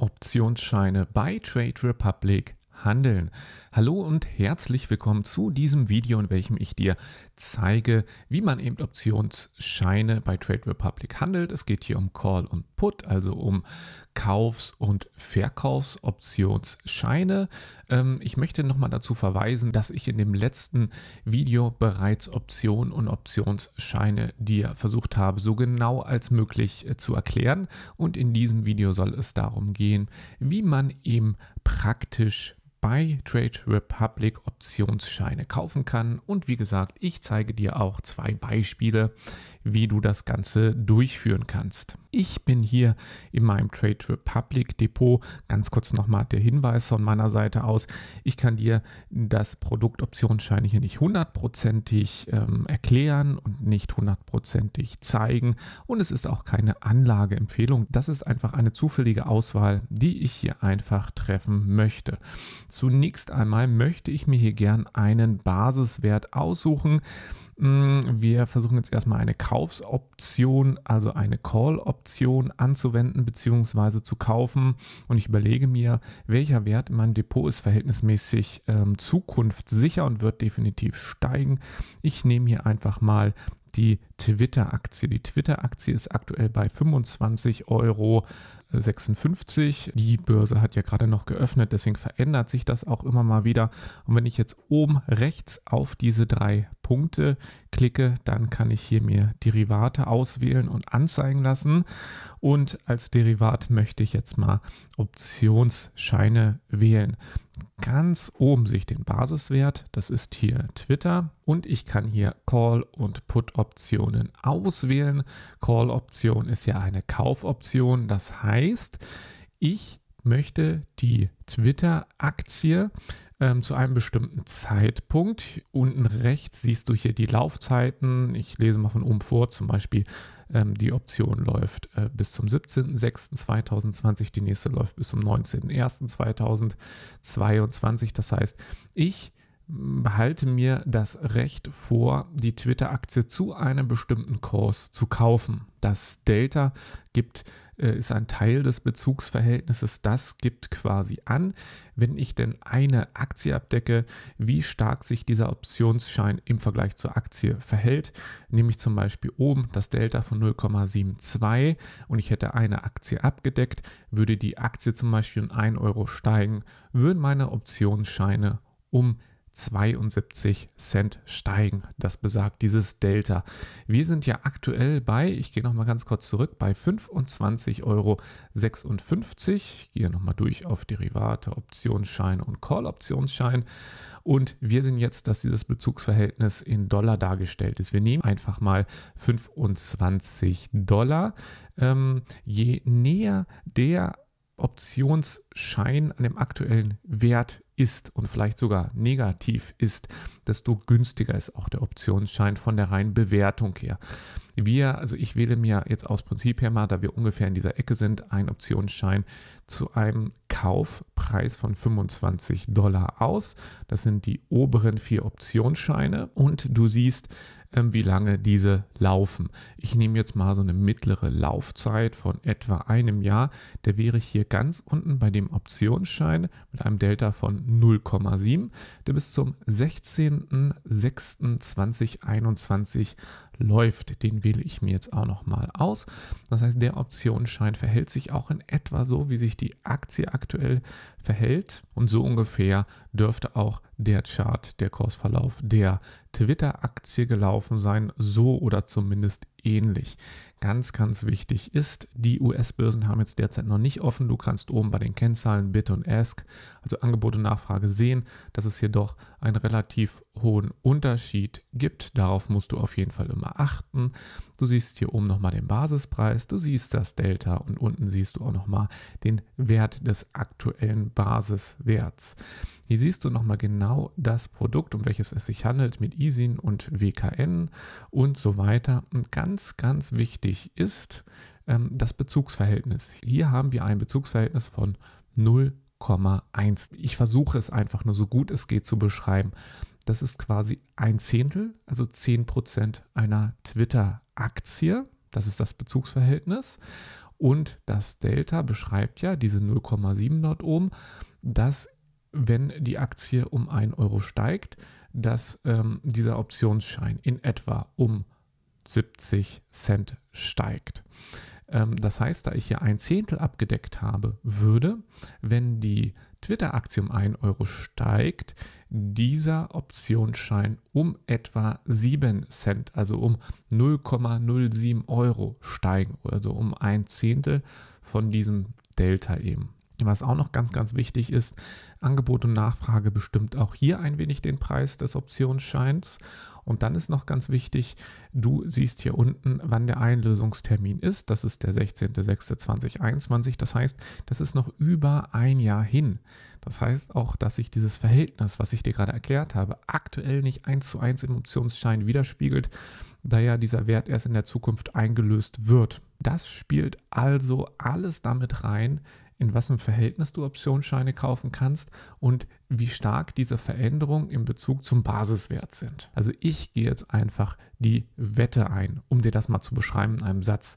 Optionsscheine bei Trade Republic handeln. Hallo und herzlich willkommen zu diesem Video, in welchem ich dir zeige, wie man eben Optionsscheine bei Trade Republic handelt. Es geht hier um Call und Put, also um Kaufs- und Verkaufsoptionsscheine. Ähm, ich möchte nochmal dazu verweisen, dass ich in dem letzten Video bereits Optionen und Optionsscheine dir versucht habe, so genau als möglich äh, zu erklären. Und in diesem Video soll es darum gehen, wie man eben praktisch bei Trade Republic Optionsscheine kaufen kann. Und wie gesagt, ich zeige dir auch zwei Beispiele, wie du das Ganze durchführen kannst. Ich bin hier in meinem Trade Republic Depot. Ganz kurz nochmal der Hinweis von meiner Seite aus. Ich kann dir das Produktoptionsschein hier nicht hundertprozentig ähm, erklären und nicht hundertprozentig zeigen. Und es ist auch keine Anlageempfehlung. Das ist einfach eine zufällige Auswahl, die ich hier einfach treffen möchte. Zunächst einmal möchte ich mir hier gern einen Basiswert aussuchen. Mm, wir versuchen jetzt erstmal eine Kaufoption, also eine Call-Option anzuwenden bzw. zu kaufen. Und ich überlege mir, welcher Wert in meinem Depot ist verhältnismäßig ähm, zukunftssicher und wird definitiv steigen. Ich nehme hier einfach mal die Twitter-Aktie. Die Twitter-Aktie ist aktuell bei 25 Euro 56. Die Börse hat ja gerade noch geöffnet, deswegen verändert sich das auch immer mal wieder. Und wenn ich jetzt oben rechts auf diese drei Punkte klicke, dann kann ich hier mir Derivate auswählen und anzeigen lassen. Und als Derivat möchte ich jetzt mal Optionsscheine wählen. Ganz oben sehe ich den Basiswert, das ist hier Twitter und ich kann hier Call- und Put-Optionen auswählen. Call-Option ist ja eine Kaufoption, das heißt, heißt, ich möchte die Twitter-Aktie ähm, zu einem bestimmten Zeitpunkt. Unten rechts siehst du hier die Laufzeiten. Ich lese mal von oben vor, zum Beispiel ähm, die Option läuft äh, bis zum 17.06.2020, die nächste läuft bis zum 19.01.2022. Das heißt, ich möchte behalte mir das Recht vor, die Twitter-Aktie zu einem bestimmten Kurs zu kaufen. Das Delta gibt, äh, ist ein Teil des Bezugsverhältnisses. Das gibt quasi an, wenn ich denn eine Aktie abdecke, wie stark sich dieser Optionsschein im Vergleich zur Aktie verhält. Nehme ich zum Beispiel oben das Delta von 0,72 und ich hätte eine Aktie abgedeckt, würde die Aktie zum Beispiel um 1 Euro steigen, würden meine Optionsscheine um 72 Cent steigen. Das besagt dieses Delta. Wir sind ja aktuell bei, ich gehe nochmal ganz kurz zurück, bei 25,56 Euro. Ich gehe nochmal durch auf Derivate, Optionsschein und Call-Optionsschein. Und wir sehen jetzt, dass dieses Bezugsverhältnis in Dollar dargestellt ist. Wir nehmen einfach mal 25 Dollar. Ähm, je näher der Optionsschein an dem aktuellen Wert ist und vielleicht sogar negativ ist, desto günstiger ist auch der Optionsschein von der reinen Bewertung her. Wir, also ich wähle mir jetzt aus Prinzip her mal, da wir ungefähr in dieser Ecke sind, einen Optionsschein zu einem Kaufpreis von 25 Dollar aus. Das sind die oberen vier Optionsscheine und du siehst, ähm, wie lange diese laufen. Ich nehme jetzt mal so eine mittlere Laufzeit von etwa einem Jahr. Der wäre hier ganz unten bei dem Optionsschein mit einem Delta von 0,7, der bis zum 16.06.2021 läuft. Den wähle ich mir jetzt auch noch mal aus. Das heißt, der Optionsschein verhält sich auch in etwa so, wie sich die Aktie aktuell verhält. Und so ungefähr dürfte auch der Chart, der Kursverlauf der Twitter-Aktie gelaufen sein. So oder zumindest ähnlich. Ganz, ganz wichtig ist, die US-Börsen haben jetzt derzeit noch nicht offen. Du kannst oben bei den Kennzahlen Bid und Ask, also Angebot und Nachfrage, sehen, dass es hier doch einen relativ hohen Unterschied gibt. Darauf musst du auf jeden Fall immer achten. Du siehst hier oben nochmal den Basispreis, du siehst das Delta und unten siehst du auch nochmal den Wert des aktuellen Basiswerts. Hier siehst du nochmal genau das Produkt, um welches es sich handelt mit ISIN und WKN und so weiter. Und ganz, ganz wichtig ist ähm, das Bezugsverhältnis. Hier haben wir ein Bezugsverhältnis von 0,1. Ich versuche es einfach nur so gut es geht zu beschreiben. Das ist quasi ein Zehntel, also 10% einer Twitter-Aktie. Das ist das Bezugsverhältnis. Und das Delta beschreibt ja diese 0,7 dort oben, dass wenn die Aktie um 1 Euro steigt, dass ähm, dieser Optionsschein in etwa um 70 Cent steigt. Ähm, das heißt, da ich hier ein Zehntel abgedeckt habe, würde, wenn die Twitter-Aktie um 1 Euro steigt, dieser Optionsschein um etwa 7 Cent, also um 0,07 Euro steigen, also um ein Zehntel von diesem Delta eben. Was auch noch ganz, ganz wichtig ist, Angebot und Nachfrage bestimmt auch hier ein wenig den Preis des Optionsscheins. Und dann ist noch ganz wichtig, du siehst hier unten, wann der Einlösungstermin ist. Das ist der 16.06.2021. Das heißt, das ist noch über ein Jahr hin. Das heißt auch, dass sich dieses Verhältnis, was ich dir gerade erklärt habe, aktuell nicht eins zu eins im Optionsschein widerspiegelt, da ja dieser Wert erst in der Zukunft eingelöst wird. Das spielt also alles damit rein, in was Verhältnis du Optionsscheine kaufen kannst und wie stark diese Veränderungen im Bezug zum Basiswert sind. Also ich gehe jetzt einfach die Wette ein, um dir das mal zu beschreiben in einem Satz,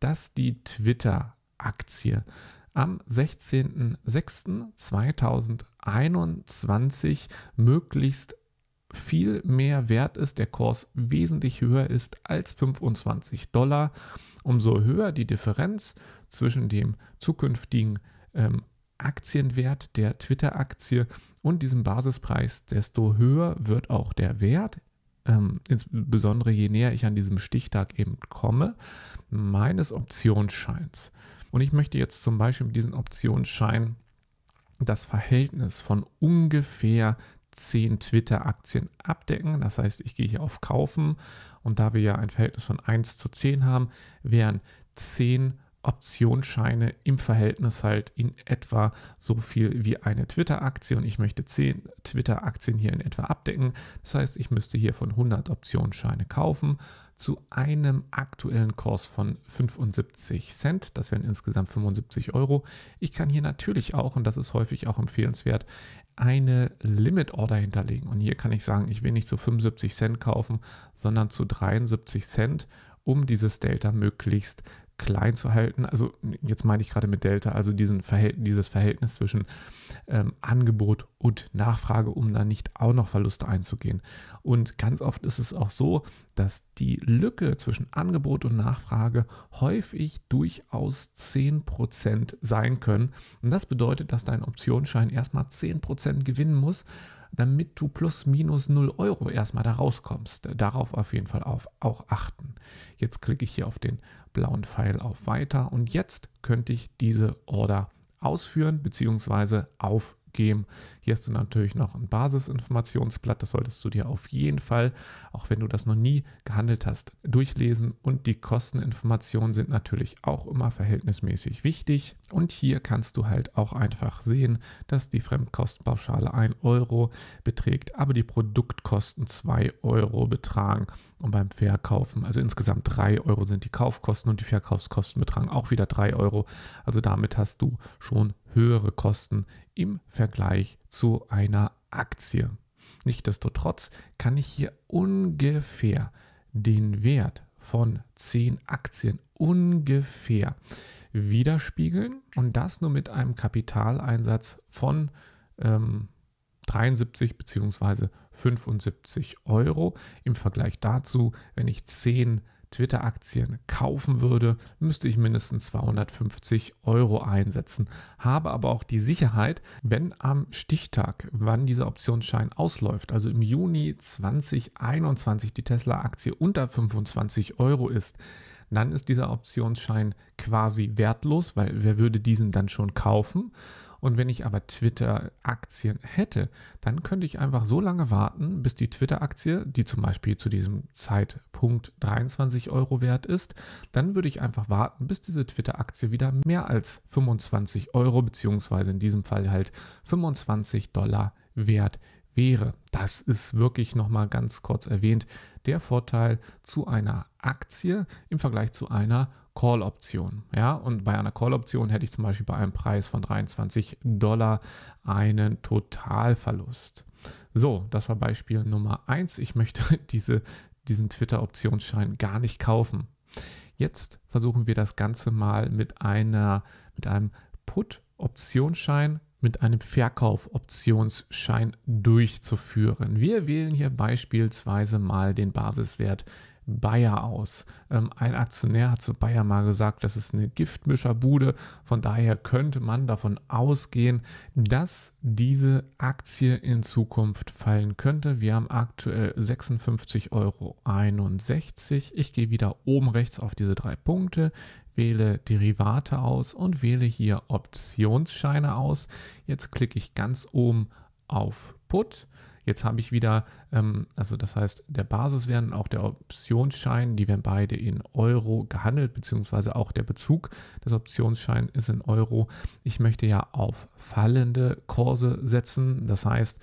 dass die Twitter-Aktie am 16.06.2021 möglichst viel mehr wert ist, der Kurs wesentlich höher ist als 25 Dollar, umso höher die Differenz zwischen dem zukünftigen ähm, Aktienwert der Twitter-Aktie und diesem Basispreis, desto höher wird auch der Wert. Ähm, insbesondere je näher ich an diesem Stichtag eben komme, meines Optionsscheins. Und ich möchte jetzt zum Beispiel mit diesem Optionsschein das Verhältnis von ungefähr 10 Twitter-Aktien abdecken. Das heißt, ich gehe hier auf Kaufen und da wir ja ein Verhältnis von 1 zu 10 haben, wären 10 Optionsscheine im Verhältnis halt in etwa so viel wie eine Twitter-Aktie und ich möchte 10 Twitter-Aktien hier in etwa abdecken. Das heißt, ich müsste hier von 100 Optionsscheine kaufen, zu einem aktuellen Kurs von 75 Cent. Das wären insgesamt 75 Euro. Ich kann hier natürlich auch, und das ist häufig auch empfehlenswert, eine Limit Order hinterlegen. Und hier kann ich sagen, ich will nicht zu 75 Cent kaufen, sondern zu 73 Cent, um dieses Delta möglichst klein zu halten. Also jetzt meine ich gerade mit Delta, also diesen Verhält dieses Verhältnis zwischen ähm, Angebot und Nachfrage, um da nicht auch noch Verluste einzugehen. Und ganz oft ist es auch so, dass die Lücke zwischen Angebot und Nachfrage häufig durchaus 10% sein können. Und das bedeutet, dass dein Optionsschein erstmal 10% gewinnen muss, damit du plus minus 0 Euro erstmal da rauskommst. Darauf auf jeden Fall auf, auch achten. Jetzt klicke ich hier auf den blauen Pfeil auf Weiter und jetzt könnte ich diese Order ausführen bzw. auf geben. Hier hast du natürlich noch ein Basisinformationsblatt. Das solltest du dir auf jeden Fall, auch wenn du das noch nie gehandelt hast, durchlesen. Und die Kosteninformationen sind natürlich auch immer verhältnismäßig wichtig. Und hier kannst du halt auch einfach sehen, dass die Fremdkostenpauschale 1 Euro beträgt, aber die Produktkosten 2 Euro betragen. Und beim Verkaufen, also insgesamt 3 Euro sind die Kaufkosten und die Verkaufskosten betragen auch wieder 3 Euro. Also damit hast du schon höhere Kosten im Vergleich zu einer Aktie. Nichtsdestotrotz kann ich hier ungefähr den Wert von 10 Aktien ungefähr widerspiegeln und das nur mit einem Kapitaleinsatz von ähm, 73 bzw. 75 Euro. Im Vergleich dazu, wenn ich 10 Twitter-Aktien kaufen würde, müsste ich mindestens 250 Euro einsetzen, habe aber auch die Sicherheit, wenn am Stichtag, wann dieser Optionsschein ausläuft, also im Juni 2021 die Tesla-Aktie unter 25 Euro ist, dann ist dieser Optionsschein quasi wertlos, weil wer würde diesen dann schon kaufen? Und wenn ich aber Twitter-Aktien hätte, dann könnte ich einfach so lange warten, bis die Twitter-Aktie, die zum Beispiel zu diesem Zeitpunkt 23 Euro wert ist, dann würde ich einfach warten, bis diese Twitter-Aktie wieder mehr als 25 Euro beziehungsweise in diesem Fall halt 25 Dollar wert ist wäre. Das ist wirklich nochmal ganz kurz erwähnt der Vorteil zu einer Aktie im Vergleich zu einer Call-Option. Ja, und bei einer Call-Option hätte ich zum Beispiel bei einem Preis von 23 Dollar einen Totalverlust. So, das war Beispiel Nummer 1. Ich möchte diese, diesen Twitter-Optionsschein gar nicht kaufen. Jetzt versuchen wir das Ganze mal mit, einer, mit einem Put-Optionsschein mit einem Verkaufoptionsschein durchzuführen. Wir wählen hier beispielsweise mal den Basiswert Bayer aus. Ähm, ein Aktionär hat zu Bayer mal gesagt, das ist eine Giftmischerbude. Von daher könnte man davon ausgehen, dass diese Aktie in Zukunft fallen könnte. Wir haben aktuell 56,61 Euro. Ich gehe wieder oben rechts auf diese drei Punkte wähle Derivate aus und wähle hier Optionsscheine aus. Jetzt klicke ich ganz oben auf Put Jetzt habe ich wieder, ähm, also das heißt, der Basiswert und auch der Optionsschein, die werden beide in Euro gehandelt, beziehungsweise auch der Bezug des Optionsscheins ist in Euro. Ich möchte ja auf fallende Kurse setzen. Das heißt,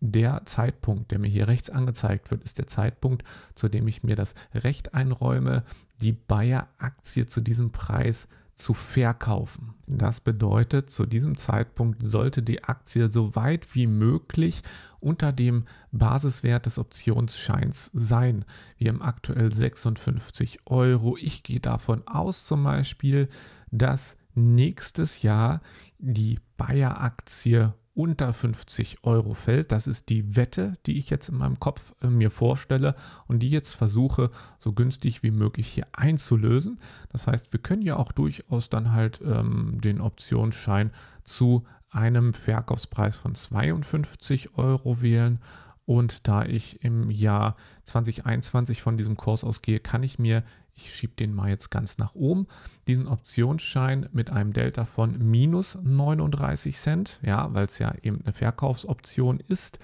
der Zeitpunkt, der mir hier rechts angezeigt wird, ist der Zeitpunkt, zu dem ich mir das Recht einräume, die Bayer-Aktie zu diesem Preis zu zu verkaufen. Das bedeutet, zu diesem Zeitpunkt sollte die Aktie so weit wie möglich unter dem Basiswert des Optionsscheins sein. Wir haben aktuell 56 Euro. Ich gehe davon aus zum Beispiel, dass nächstes Jahr die Bayer-Aktie unter 50 Euro fällt. Das ist die Wette, die ich jetzt in meinem Kopf äh, mir vorstelle und die jetzt versuche, so günstig wie möglich hier einzulösen. Das heißt, wir können ja auch durchaus dann halt ähm, den Optionsschein zu einem Verkaufspreis von 52 Euro wählen. Und da ich im Jahr 2021 von diesem Kurs ausgehe, kann ich mir ich schiebe den mal jetzt ganz nach oben, diesen Optionsschein mit einem Delta von minus 39 Cent, ja, weil es ja eben eine Verkaufsoption ist,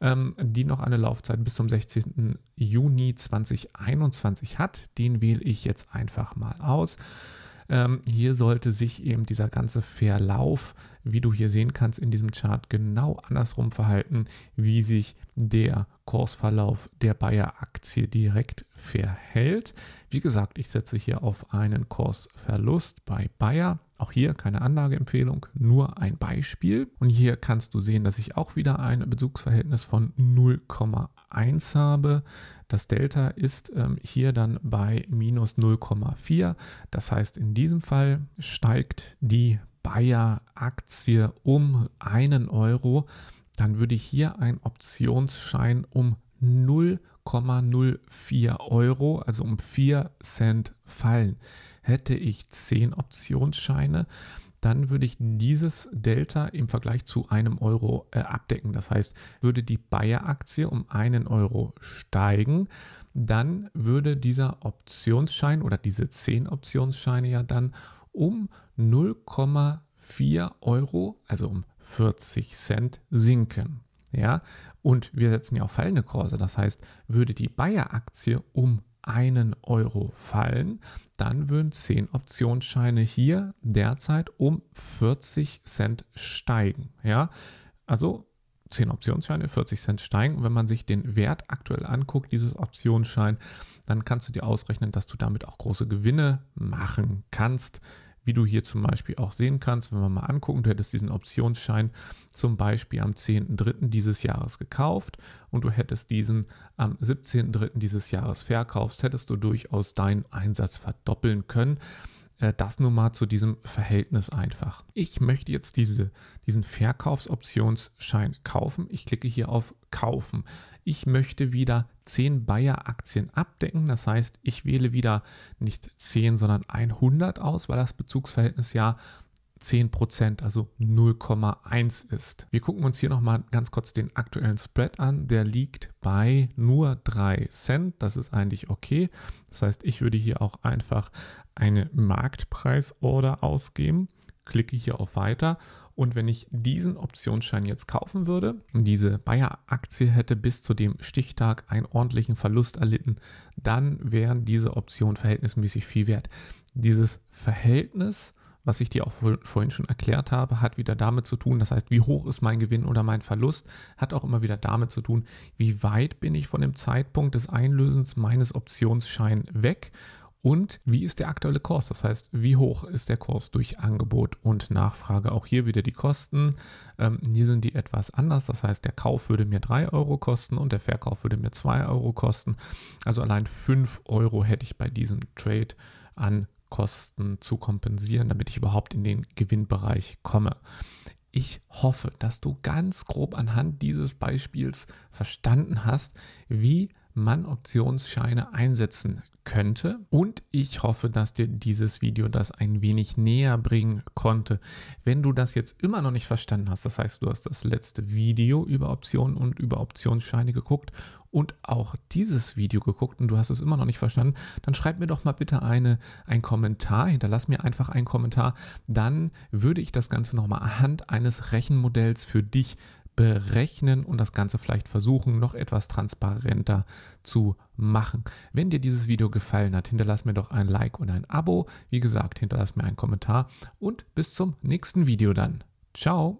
ähm, die noch eine Laufzeit bis zum 16. Juni 2021 hat. Den wähle ich jetzt einfach mal aus. Ähm, hier sollte sich eben dieser ganze Verlauf, wie du hier sehen kannst in diesem Chart, genau andersrum verhalten, wie sich der Kursverlauf der Bayer-Aktie direkt verhält. Wie gesagt, ich setze hier auf einen Kursverlust bei Bayer auch hier keine Anlageempfehlung, nur ein Beispiel. Und hier kannst du sehen, dass ich auch wieder ein Bezugsverhältnis von 0,1 habe. Das Delta ist ähm, hier dann bei minus 0,4. Das heißt, in diesem Fall steigt die Bayer-Aktie um einen Euro. Dann würde hier ein Optionsschein um 0,04 Euro, also um 4 Cent fallen hätte ich 10 Optionsscheine, dann würde ich dieses Delta im Vergleich zu einem Euro äh, abdecken. Das heißt, würde die Bayer-Aktie um einen Euro steigen, dann würde dieser Optionsschein oder diese 10 Optionsscheine ja dann um 0,4 Euro, also um 40 Cent sinken. Ja, und wir setzen ja auch fallende Kurse. Das heißt, würde die Bayer-Aktie um einen Euro fallen, dann würden 10 Optionsscheine hier derzeit um 40 Cent steigen. Ja, also 10 Optionsscheine 40 Cent steigen. Und wenn man sich den Wert aktuell anguckt, dieses Optionsschein, dann kannst du dir ausrechnen, dass du damit auch große Gewinne machen kannst wie du hier zum Beispiel auch sehen kannst, wenn wir mal angucken, du hättest diesen Optionsschein zum Beispiel am 10.3. dieses Jahres gekauft und du hättest diesen am 17.3. dieses Jahres verkauft, hättest du durchaus deinen Einsatz verdoppeln können. Äh, das nur mal zu diesem Verhältnis einfach. Ich möchte jetzt diese, diesen Verkaufsoptionsschein kaufen. Ich klicke hier auf Kaufen. Ich möchte wieder 10 Bayer-Aktien abdecken. Das heißt, ich wähle wieder nicht 10, sondern 100 aus, weil das Bezugsverhältnis ja 10%, also 0,1 ist. Wir gucken uns hier nochmal ganz kurz den aktuellen Spread an. Der liegt bei nur 3 Cent. Das ist eigentlich okay. Das heißt, ich würde hier auch einfach eine Marktpreisorder ausgeben, klicke hier auf Weiter und wenn ich diesen Optionsschein jetzt kaufen würde, und diese Bayer-Aktie hätte bis zu dem Stichtag einen ordentlichen Verlust erlitten, dann wären diese Optionen verhältnismäßig viel wert. Dieses Verhältnis, was ich dir auch vorhin schon erklärt habe, hat wieder damit zu tun, das heißt, wie hoch ist mein Gewinn oder mein Verlust, hat auch immer wieder damit zu tun, wie weit bin ich von dem Zeitpunkt des Einlösens meines Optionsscheins weg und wie ist der aktuelle Kurs? Das heißt, wie hoch ist der Kurs durch Angebot und Nachfrage? Auch hier wieder die Kosten. Ähm, hier sind die etwas anders. Das heißt, der Kauf würde mir 3 Euro kosten und der Verkauf würde mir 2 Euro kosten. Also allein 5 Euro hätte ich bei diesem Trade an Kosten zu kompensieren, damit ich überhaupt in den Gewinnbereich komme. Ich hoffe, dass du ganz grob anhand dieses Beispiels verstanden hast, wie man Optionsscheine einsetzen könnte. Und ich hoffe, dass dir dieses Video das ein wenig näher bringen konnte. Wenn du das jetzt immer noch nicht verstanden hast, das heißt, du hast das letzte Video über Optionen und über Optionsscheine geguckt und auch dieses Video geguckt und du hast es immer noch nicht verstanden, dann schreib mir doch mal bitte eine, einen Kommentar, hinterlass mir einfach einen Kommentar, dann würde ich das Ganze nochmal anhand eines Rechenmodells für dich berechnen und das Ganze vielleicht versuchen, noch etwas transparenter zu machen. Wenn dir dieses Video gefallen hat, hinterlass mir doch ein Like und ein Abo. Wie gesagt, hinterlass mir einen Kommentar und bis zum nächsten Video dann. Ciao!